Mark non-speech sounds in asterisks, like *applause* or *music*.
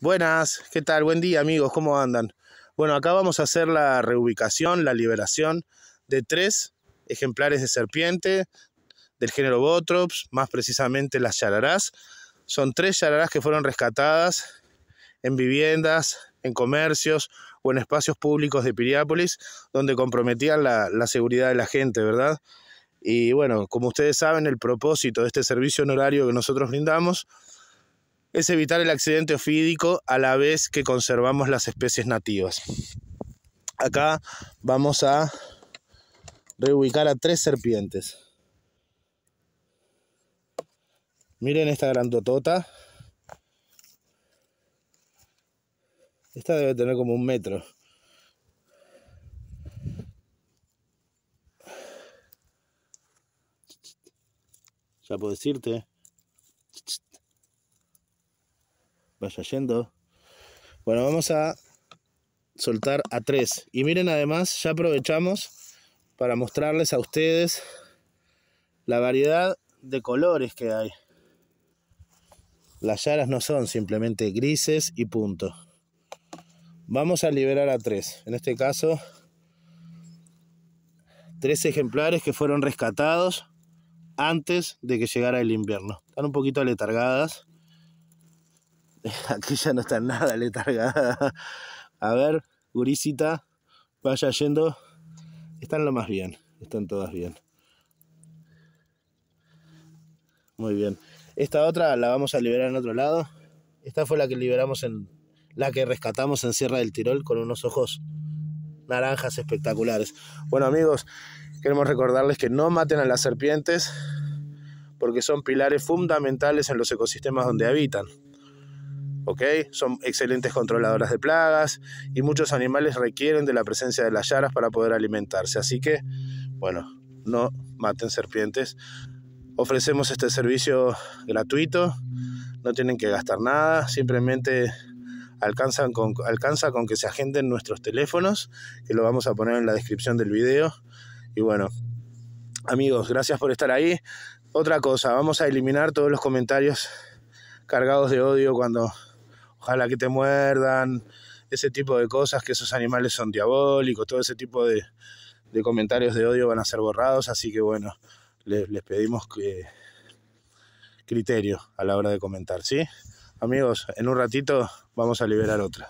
Buenas, ¿qué tal? Buen día amigos, ¿cómo andan? Bueno, acá vamos a hacer la reubicación, la liberación de tres ejemplares de serpiente del género Botrops, más precisamente las yararás. Son tres yararás que fueron rescatadas en viviendas, en comercios o en espacios públicos de Piriápolis, donde comprometían la, la seguridad de la gente, ¿verdad? Y bueno, como ustedes saben, el propósito de este servicio honorario que nosotros brindamos es evitar el accidente ofídico a la vez que conservamos las especies nativas. Acá vamos a reubicar a tres serpientes. Miren esta grandotota. Esta debe tener como un metro. Ya puedo decirte. vaya yendo. Bueno, vamos a soltar a tres. Y miren además, ya aprovechamos para mostrarles a ustedes la variedad de colores que hay. Las yaras no son simplemente grises y punto. Vamos a liberar a tres. En este caso, tres ejemplares que fueron rescatados antes de que llegara el invierno. Están un poquito aletargadas, *laughs* Aquí ya no está nada letargada. *laughs* A ver, gurisita, vaya yendo. Están lo más bien, están todas bien. Muy bien. Esta otra la vamos a liberar en otro lado. Esta fue la que liberamos en. la que rescatamos en Sierra del Tirol con unos ojos naranjas espectaculares. Bueno, amigos, queremos recordarles que no maten a las serpientes porque son pilares fundamentales en los ecosistemas donde habitan. Son excelentes controladoras de plagas y muchos animales requieren de la presencia de las yaras para poder alimentarse. Así que, bueno, no maten serpientes. Ofrecemos este servicio gratuito, no tienen que gastar nada, simplemente alcanzan con, alcanza con que se agenden nuestros teléfonos, que lo vamos a poner en la descripción del video. Y bueno, amigos, gracias por estar ahí. Otra cosa, vamos a eliminar todos los comentarios cargados de odio cuando ojalá que te muerdan, ese tipo de cosas, que esos animales son diabólicos, todo ese tipo de, comentarios de odio van a ser borrados, así que bueno, les, pedimos que criterio a la hora de comentar, ¿sí? Amigos, en un ratito vamos a liberar otra.